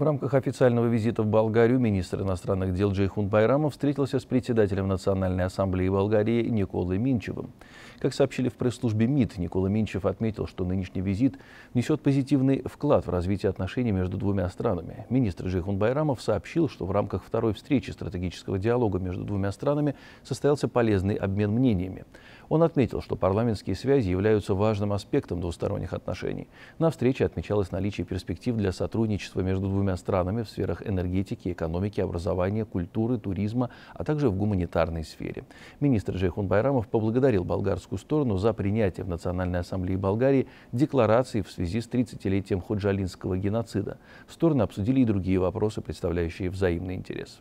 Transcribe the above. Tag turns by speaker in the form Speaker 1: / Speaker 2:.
Speaker 1: В рамках
Speaker 2: официального визита в Болгарию министр иностранных дел Джейхун Байрамов встретился с председателем Национальной ассамблеи Болгарии Николой Минчевым. Как сообщили в пресс-службе МИД, Никола Минчев отметил, что нынешний визит несет позитивный вклад в развитие отношений между двумя странами. Министр Джейхун Байрамов сообщил, что в рамках второй встречи стратегического диалога между двумя странами состоялся полезный обмен мнениями. Он отметил, что парламентские связи являются важным аспектом двусторонних отношений. На встрече отмечалось наличие перспектив для сотрудничества между двумя странами в сферах энергетики, экономики, образования, культуры, туризма, а также в гуманитарной сфере. Министр Джейхун Байрамов поблагодарил болгарскую сторону за принятие в Национальной ассамблее Болгарии декларации в связи с 30-летием худжалинского геноцида. Стороны обсудили и другие вопросы, представляющие взаимный интерес.